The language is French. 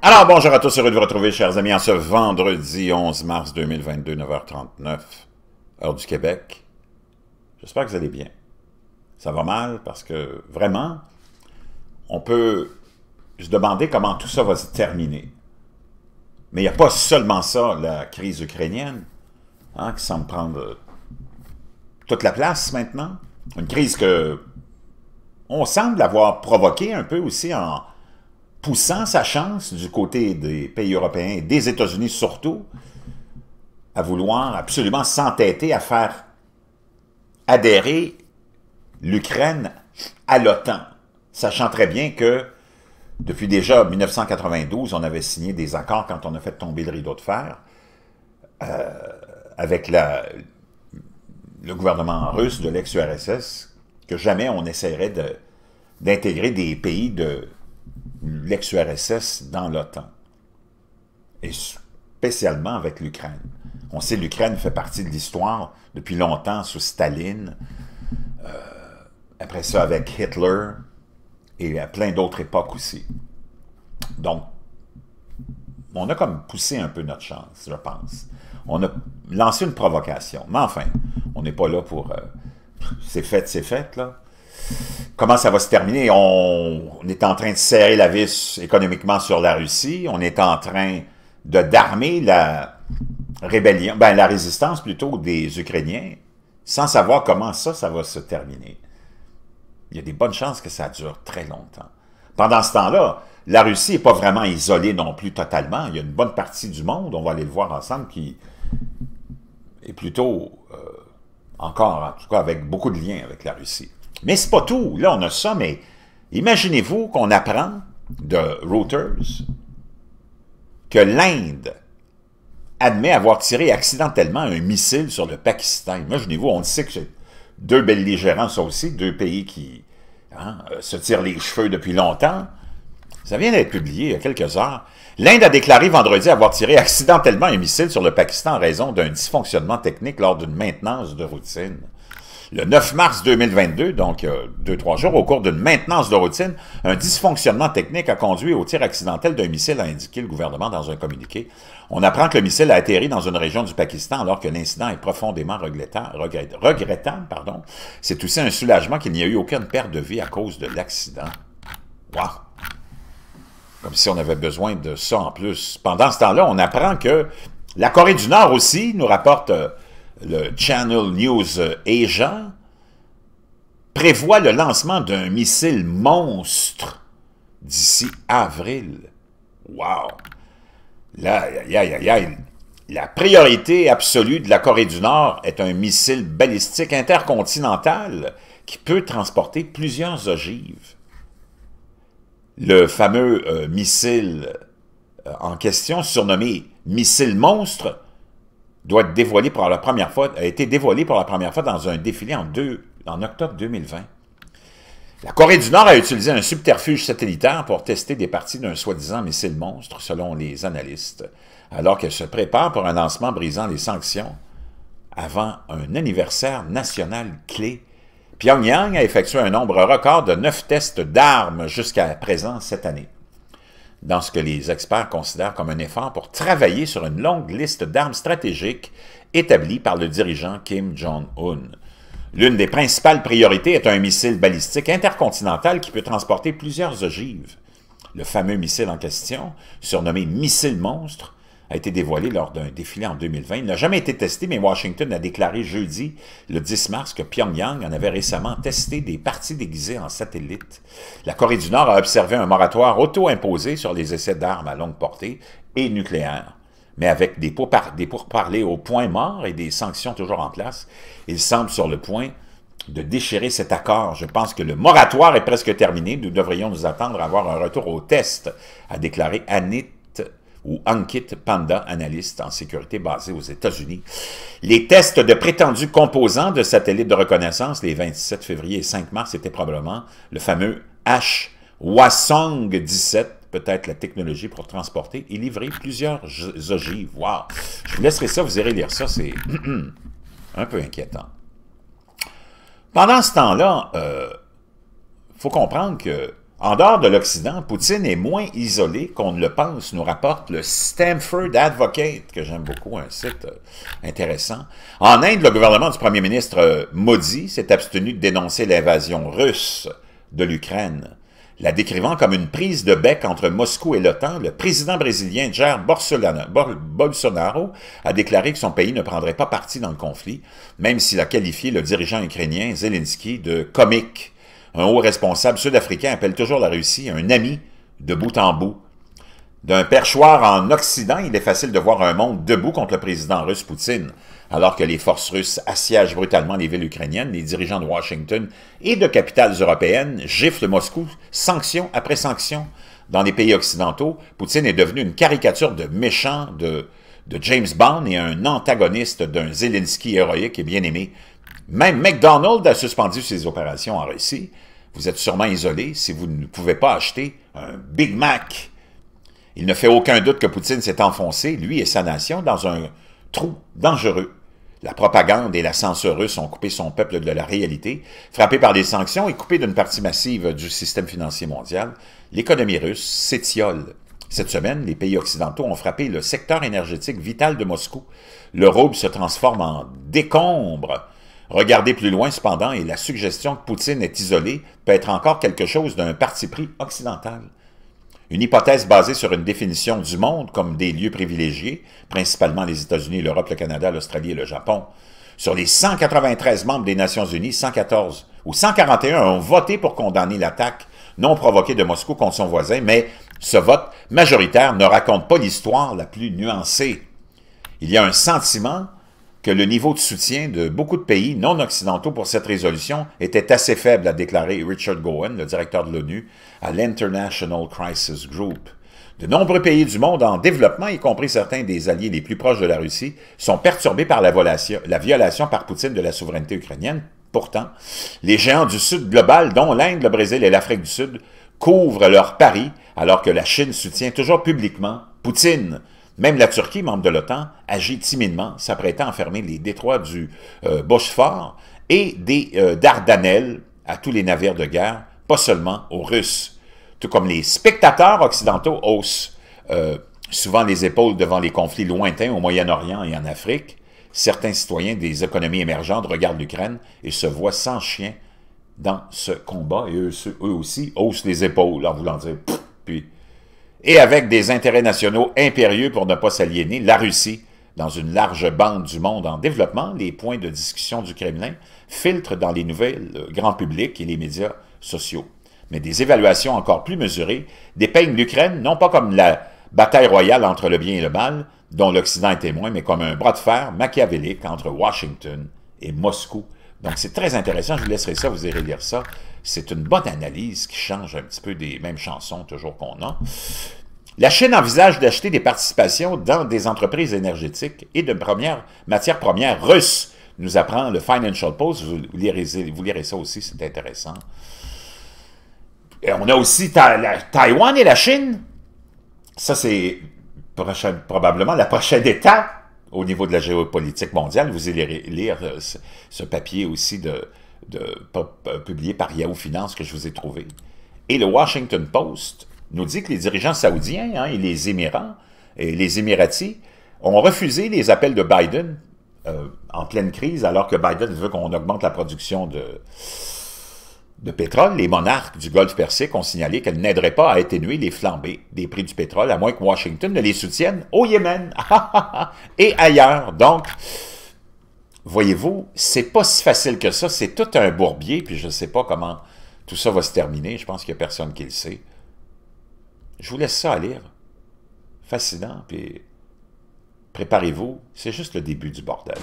Alors, bonjour à tous, heureux de vous retrouver, chers amis, en ce vendredi 11 mars 2022, 9h39, heure du Québec. J'espère que vous allez bien. Ça va mal parce que, vraiment, on peut se demander comment tout ça va se terminer. Mais il n'y a pas seulement ça, la crise ukrainienne, hein, qui semble prendre euh, toute la place maintenant. Une crise que on semble avoir provoquée un peu aussi en poussant sa chance du côté des pays européens, et des États-Unis surtout, à vouloir absolument s'entêter à faire adhérer l'Ukraine à l'OTAN, sachant très bien que depuis déjà 1992, on avait signé des accords quand on a fait tomber le rideau de fer euh, avec le gouvernement russe de l'ex-URSS, que jamais on essaierait d'intégrer des pays de, l'ex-URSS dans l'OTAN, et spécialement avec l'Ukraine. On sait que l'Ukraine fait partie de l'histoire depuis longtemps sous Staline, euh, après ça avec Hitler et à plein d'autres époques aussi. Donc, on a comme poussé un peu notre chance, je pense. On a lancé une provocation. Mais enfin, on n'est pas là pour... Euh, c'est fait, c'est fait, là comment ça va se terminer. On, est en train de serrer la vis économiquement sur la Russie. On est en train de d'armer la rébellion, ben, la résistance plutôt des Ukrainiens, sans savoir comment ça, ça va se terminer. Il y a des bonnes chances que ça dure très longtemps. Pendant ce temps-là, la Russie n'est pas vraiment isolée non plus totalement. Il y a une bonne partie du monde, on va aller le voir ensemble, qui est plutôt, euh, encore en tout cas, avec beaucoup de liens avec la Russie. Mais c'est pas tout. Là, on a ça, mais imaginez-vous qu'on apprend de Reuters que l'Inde admet avoir tiré accidentellement un missile sur le Pakistan. Imaginez-vous, on sait que c'est deux belligérants, ça aussi, deux pays qui hein, euh, se tirent les cheveux depuis longtemps. Ça vient d'être publié il y a quelques heures. L'Inde a déclaré vendredi avoir tiré accidentellement un missile sur le Pakistan en raison d'un dysfonctionnement technique lors d'une maintenance de routine le 9 mars 2022, donc euh, deux, trois jours, au cours d'une maintenance de routine, un dysfonctionnement technique a conduit au tir accidentel d'un missile, a indiqué le gouvernement dans un communiqué. On apprend que le missile a atterri dans une région du Pakistan alors que l'incident est profondément regrettable. Pardon. C'est aussi un soulagement qu'il n'y a eu aucune perte de vie à cause de l'accident. Wow! Comme si on avait besoin de ça en plus. Pendant ce temps-là, on apprend que la Corée du Nord aussi nous rapporte... Euh, le Channel News euh, Asia, prévoit le lancement d'un missile monstre d'ici avril. Wow! la priorité absolue de la Corée du Nord est un missile balistique intercontinental qui peut transporter plusieurs ogives. Le fameux euh, missile euh, en question, surnommé missile monstre, doit dévoilé pour la première fois, a été dévoilé pour la première fois dans un défilé en, deux, en octobre 2020. La Corée du Nord a utilisé un subterfuge satellitaire pour tester des parties d'un soi-disant missile monstre, selon les analystes, alors qu'elle se prépare pour un lancement brisant les sanctions avant un anniversaire national clé. Pyongyang a effectué un nombre record de neuf tests d'armes jusqu'à présent cette année dans ce que les experts considèrent comme un effort pour travailler sur une longue liste d'armes stratégiques établies par le dirigeant Kim Jong-un. L'une des principales priorités est un missile balistique intercontinental qui peut transporter plusieurs ogives. Le fameux missile en question, surnommé Missile Monstre, a été dévoilé lors d'un défilé en 2020. Il n'a jamais été testé, mais Washington a déclaré jeudi, le 10 mars, que Pyongyang en avait récemment testé des parties déguisées en satellite. La Corée du Nord a observé un moratoire auto-imposé sur les essais d'armes à longue portée et nucléaires. Mais avec des, pourparlers au point mort et des sanctions toujours en place, il semble sur le point de déchirer cet accord. Je pense que le moratoire est presque terminé. Nous devrions nous attendre à avoir un retour au test, a déclaré Annette ou Ankit Panda, analyste en sécurité basé aux États-Unis. Les tests de prétendus composants de satellites de reconnaissance les 27 février et 5 mars étaient probablement le fameux H. wassong 17 peut-être la technologie pour transporter et livrer plusieurs ogives. Wow! Je vous laisserai ça, vous irez lire ça, c'est un peu inquiétant. Pendant ce temps-là, il euh, faut comprendre que en dehors de l'Occident, Poutine est moins isolé qu'on ne le pense, nous rapporte le Stanford Advocate, que j'aime beaucoup, un site euh, intéressant. En Inde, le gouvernement du premier ministre euh, Modi s'est abstenu de dénoncer l'invasion russe de l'Ukraine. La décrivant comme une prise de bec entre Moscou et l'OTAN, le président brésilien Jair Bolsonaro a déclaré que son pays ne prendrait pas parti dans le conflit, même s'il a qualifié le dirigeant ukrainien Zelensky de comique. Un haut responsable sud-africain appelle toujours la Russie un ami de bout en bout. D'un perchoir en Occident, il est facile de voir un monde debout contre le président russe Poutine, alors que les forces russes assiègent brutalement les villes ukrainiennes, les dirigeants de Washington et de capitales européennes giflent Moscou, sanction après sanction. Dans les pays occidentaux, Poutine est devenu une caricature de méchant de, de James Bond et un antagoniste d'un Zelensky héroïque et bien-aimé, même McDonald's a suspendu ses opérations en Russie. Vous êtes sûrement isolé si vous ne pouvez pas acheter un Big Mac. Il ne fait aucun doute que Poutine s'est enfoncé, lui et sa nation, dans un trou dangereux. La propagande et la censure russe ont coupé son peuple de la réalité, frappé par des sanctions et coupé d'une partie massive du système financier mondial. L'économie russe s'étiole. Cette semaine, les pays occidentaux ont frappé le secteur énergétique vital de Moscou. Le se transforme en décombre. Regardez plus loin cependant et la suggestion que Poutine est isolé peut être encore quelque chose d'un parti pris occidental. Une hypothèse basée sur une définition du monde comme des lieux privilégiés, principalement les États-Unis, l'Europe, le Canada, l'Australie et le Japon. Sur les 193 membres des Nations Unies, 114 ou 141 ont voté pour condamner l'attaque non provoquée de Moscou contre son voisin, mais ce vote majoritaire ne raconte pas l'histoire la plus nuancée. Il y a un sentiment que le niveau de soutien de beaucoup de pays non occidentaux pour cette résolution était assez faible, a déclaré Richard Gowen, le directeur de l'ONU, à l'International Crisis Group. De nombreux pays du monde en développement, y compris certains des alliés les plus proches de la Russie, sont perturbés par la, violation par Poutine de la souveraineté ukrainienne. Pourtant, les géants du Sud global, dont l'Inde, le Brésil et l'Afrique du Sud, couvrent leur pari alors que la Chine soutient toujours publiquement Poutine, même la Turquie, membre de l'OTAN, agit timidement, s'apprêtant à fermer les détroits du euh, Bosphore et des euh, Dardanelles à tous les navires de guerre, pas seulement aux Russes. Tout comme les spectateurs occidentaux haussent euh, souvent les épaules devant les conflits lointains au Moyen-Orient et en Afrique, certains citoyens des économies émergentes regardent l'Ukraine et se voient sans chien dans ce combat et eux, aussi haussent les épaules en voulant dire et avec des intérêts nationaux impérieux pour ne pas s'aliéner, la Russie, dans une large bande du monde en développement, les points de discussion du Kremlin filtrent dans les nouvelles le euh, grand public et les médias sociaux. Mais des évaluations encore plus mesurées dépeignent l'Ukraine non pas comme la bataille royale entre le bien et le mal, dont l'Occident est témoin, mais comme un bras de fer machiavélique entre Washington et Moscou, donc, c'est très intéressant. Je vous laisserai ça, vous irez lire ça. C'est une bonne analyse qui change un petit peu des mêmes chansons toujours qu'on a. La Chine envisage d'acheter des participations dans des entreprises énergétiques et de matières premières russes, nous apprend le Financial Post. Vous lirez, vous lirez ça aussi, c'est intéressant. on a aussi Taïwan et la Chine. Ça, c'est probablement la prochaine étape au niveau de la géopolitique mondiale. Vous allez lire euh, ce, papier aussi de, de, euh, publié par Yahoo Finance que je vous ai trouvé. Et le Washington Post nous dit que les dirigeants saoudiens hein, et les Émirats et les Émiratis ont refusé les appels de Biden euh, en pleine crise, alors que Biden veut qu'on augmente la production de, de pétrole, les monarques du Golfe Persique ont signalé qu'elles n'aideraient pas à atténuer les flambées des prix du pétrole, à moins que Washington ne les soutienne au Yémen et ailleurs. Donc, voyez-vous, c'est pas si facile que ça. C'est tout un bourbier, puis je ne sais pas comment tout ça va se terminer. Je pense qu'il n'y a personne qui le sait. Je vous laisse ça à lire. Fascinant, puis préparez-vous, c'est juste le début du bordel.